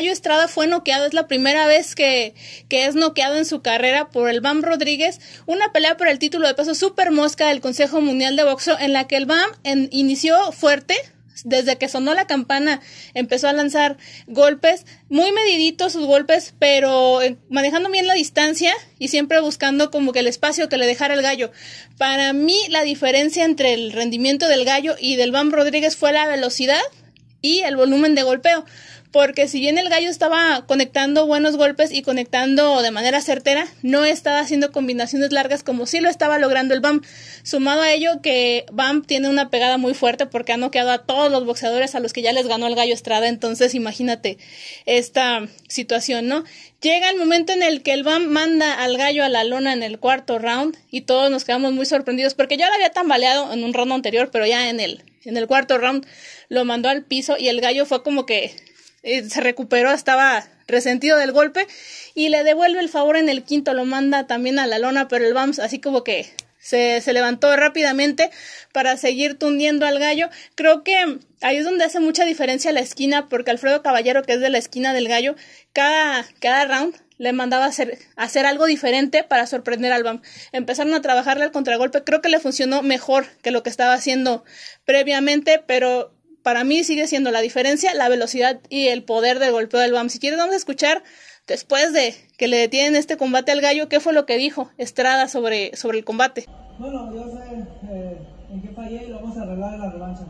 Gallo Estrada fue noqueado, es la primera vez que, es noqueado en su carrera por el BAM Rodríguez, una pelea por el título de peso super mosca del Consejo Mundial de Boxeo en la que el BAM inició fuerte, desde que sonó la campana empezó a lanzar golpes, muy mediditos sus golpes, pero eh, manejando bien la distancia y siempre buscando como que el espacio que le dejara el gallo. Para mí la diferencia entre el rendimiento del gallo y del Bam Rodríguez fue la velocidad y el volumen de golpeo porque si bien el gallo estaba conectando buenos golpes y conectando de manera certera, no estaba haciendo combinaciones largas como si lo estaba logrando el BAM. Sumado a ello que BAM tiene una pegada muy fuerte porque ha quedado a todos los boxeadores a los que ya les ganó el gallo Estrada, entonces imagínate esta situación, ¿no? Llega el momento en el que el BAM manda al gallo a la lona en el cuarto round y todos nos quedamos muy sorprendidos porque ya lo había tambaleado en un round anterior, pero ya en el, en el cuarto round lo mandó al piso y el gallo fue como que eh, se recuperó, estaba resentido del golpe y le devuelve el favor en el quinto, lo manda también a la lona, pero el Bams así como que se, levantó rápidamente para seguir tundiendo al gallo. Creo que ahí es donde hace mucha diferencia la esquina, porque Alfredo Caballero, que es de la esquina del gallo, cada, cada round le mandaba hacer, hacer algo diferente para sorprender al BAM. Empezaron a trabajarle al contragolpe, creo que le funcionó mejor que lo que estaba haciendo previamente, pero para mí sigue siendo la diferencia la velocidad y el poder del golpeo del BAM. Si quieres, vamos a escuchar después de que le detienen este combate al gallo, ¿qué fue lo que dijo Estrada sobre, sobre el combate? Bueno, yo sé eh, en qué fallé y lo vamos a arreglar en la revancha.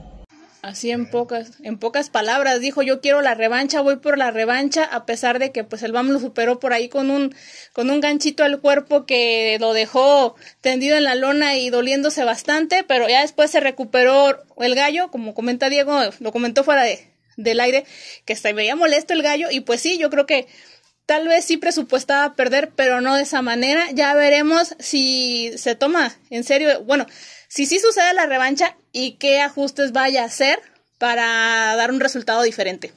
Así en pocas, en pocas palabras dijo, yo quiero la revancha, voy por la revancha, a pesar de que pues el BAM lo superó por ahí con un, con un ganchito al cuerpo que lo dejó tendido en la lona y doliéndose bastante, pero ya después se recuperó el gallo, como comenta Diego, lo comentó fuera de, del aire, que se veía molesto el gallo, y pues sí, yo creo que tal vez sí presupuestaba perder, pero no de esa manera, ya veremos si se toma en serio, bueno, si sí sucede la revancha y qué ajustes vaya a hacer para dar un resultado diferente.